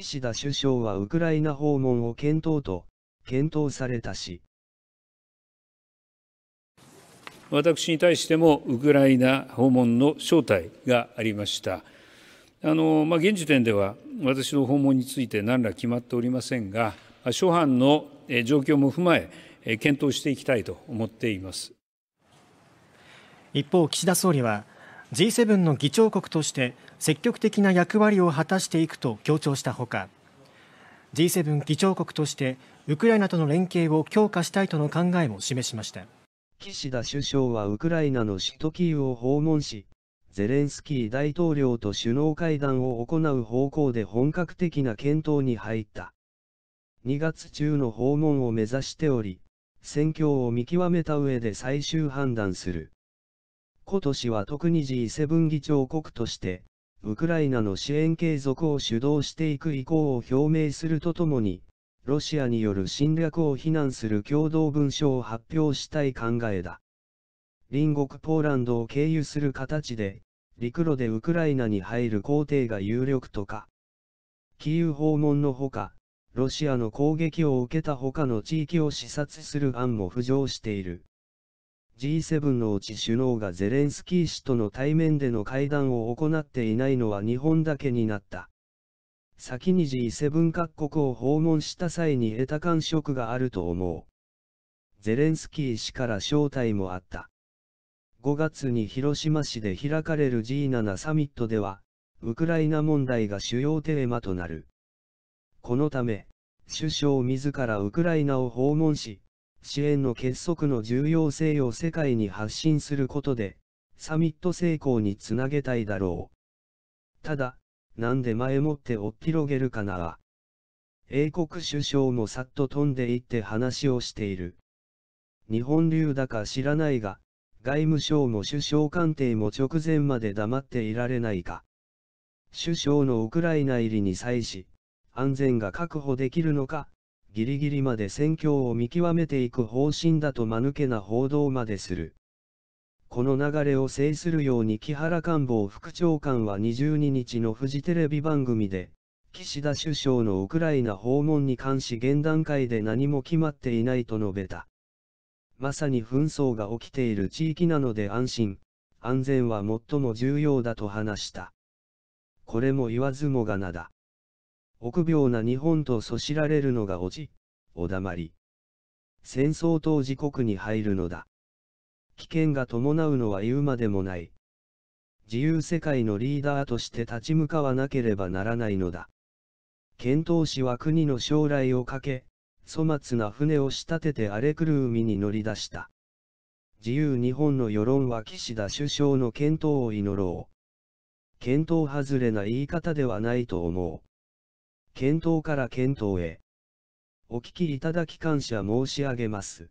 岸田首相はウクライナ訪問を検討と、検討されたし、私に対してもウクライナ訪問の招待がありました。あのまあ、現時点では私の訪問について何ら決まっておりませんが、諸般の状況も踏まえ、検討していきたいと思っています一方、岸田総理は G7 の議長国として積極的な役割を果たしていくと強調したほか G7 議長国としてウクライナとの連携を強化したいとの考えも示しました岸田首相はウクライナの首都キーウを訪問しゼレンスキー大統領と首脳会談を行う方向で本格的な検討に入った2月中の訪問を目指しており戦況を見極めた上で最終判断する今年は特に G7 議長国として、ウクライナの支援継続を主導していく意向を表明するとともに、ロシアによる侵略を非難する共同文書を発表したい考えだ。隣国ポーランドを経由する形で、陸路でウクライナに入る工程が有力とか、キーウ訪問のほか、ロシアの攻撃を受けた他の地域を視察する案も浮上している。G7 のうち首脳がゼレンスキー氏との対面での会談を行っていないのは日本だけになった。先に G7 各国を訪問した際に得た感触があると思う。ゼレンスキー氏から招待もあった。5月に広島市で開かれる G7 サミットでは、ウクライナ問題が主要テーマとなる。このため、首相自らウクライナを訪問し、支援の結束の重要性を世界に発信することで、サミット成功につなげたいだろう。ただ、なんで前もっておっ広げるかな英国首相もさっと飛んでいって話をしている。日本流だか知らないが、外務省も首相官邸も直前まで黙っていられないか。首相のウクライナ入りに際し、安全が確保できるのか、ギリギリまで戦況を見極めていく方針だと間抜けな報道までする。この流れを制するように木原官房副長官は22日のフジテレビ番組で、岸田首相のウクライナ訪問に関し現段階で何も決まっていないと述べた。まさに紛争が起きている地域なので安心、安全は最も重要だと話した。これも言わずもがなだ。臆病な日本とそしられるのがおじ、おだまり。戦争当時国に入るのだ。危険が伴うのは言うまでもない。自由世界のリーダーとして立ち向かわなければならないのだ。遣唐使は国の将来をかけ、粗末な船を仕立てて荒れ狂う海に乗り出した。自由日本の世論は岸田首相の検討を祈ろう。検討外れな言い方ではないと思う。検討から検討へ。お聞きいただき感謝申し上げます。